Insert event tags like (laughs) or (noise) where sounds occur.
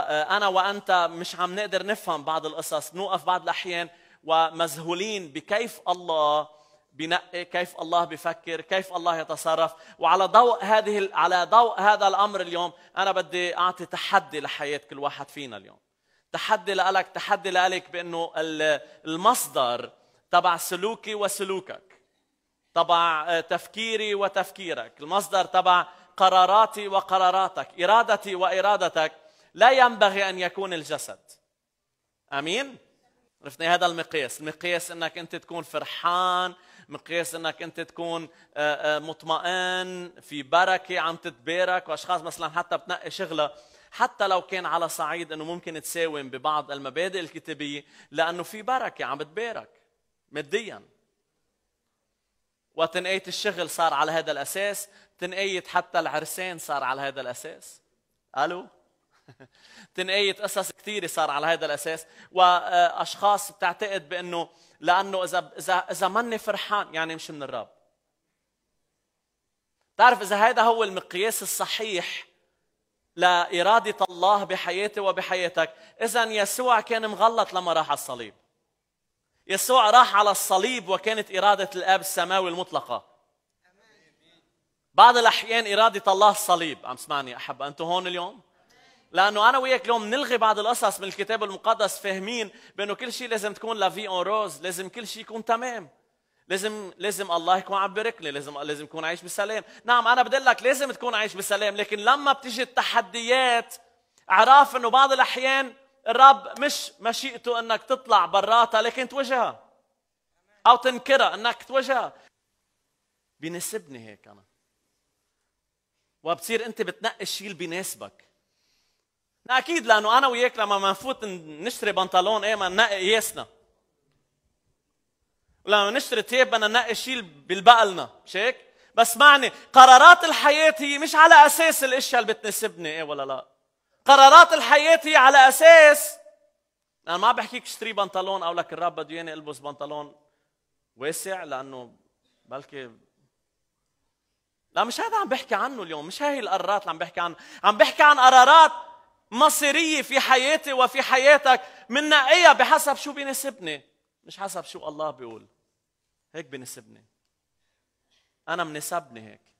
آه، انا وانت مش عم نقدر نفهم بعض القصص نوقف بعض الاحيان ومذهولين بكيف الله بنقي كيف الله بفكر كيف الله يتصرف وعلى ضوء هذه على ضوء هذا الامر اليوم انا بدي اعطي تحدي لحياه كل واحد فينا اليوم تحدي لك تحدي لك بانه المصدر تبع سلوكي وسلوكك تبع آه، تفكيري وتفكيرك المصدر تبع قراراتي وقراراتك ارادتي وارادتك لا ينبغي ان يكون الجسد امين عرفني هذا المقياس المقياس انك انت تكون فرحان مقياس انك انت تكون آه، آه، مطمئن في بركه عم تتبارك واشخاص مثلا حتى بتنقي شغله حتى لو كان على صعيد انه ممكن تساوم ببعض المبادئ الكتابيه لانه في بركه عم بتبارك ماديا وتنقية الشغل صار على هذا الاساس تنقية حتى العرسان صار على هذا الاساس الو (laughs) تنقية قصص كثيرة صار على هذا الأساس وأشخاص بتعتقد بأنه لأنه إذا إذا إذا ماني فرحان يعني مش من الرب تعرف إذا هذا هو المقياس الصحيح لإرادة الله بحياتي وبحياتك إذا يسوع كان مغلط لما راح على الصليب يسوع راح على الصليب وكانت إرادة الآب السماوي المطلقة بعض الأحيان إرادة الله الصليب عم سمعني أحب أنتم هون اليوم لانه انا وياك اليوم نلغي بعض القصص من الكتاب المقدس فاهمين بانه كل شيء لازم تكون لافي اون روز لازم كل شيء يكون تمام لازم لازم الله يكون عم بيركني لازم لازم اكون عايش بسلام نعم انا بدي لك لازم تكون عايش بسلام لكن لما بتيجي التحديات اعرف انه بعض الاحيان الرب مش مشيئته انك تطلع براتها لكن تواجهها او تنكرها انك تواجهها بيناسبني هيك انا وبتصير انت بتنقي الشيء اللي بيناسبك اكيد لانه انا وياك لما بنفوت نشتري بنطلون ايه ما ننقي قياسنا لما نشتري ثياب بدنا ننقي شيء بالبقلنا مش هيك؟ بس معني قرارات الحياة هي مش على أساس الأشياء اللي بتناسبني إيه ولا لا قرارات الحياة هي على أساس أنا ما بحكيك اشتري بنطلون أو لك الرب بده إياني ألبس بنطلون واسع لأنه بلكي لا مش هذا عم بحكي عنه اليوم مش هاي القرارات اللي عم بحكي عنها عم بحكي عن قرارات مصيرية في حياتي وفي حياتك مننقيها بحسب شو بيناسبني مش حسب شو الله بيقول هيك بيناسبني أنا مناسبني هيك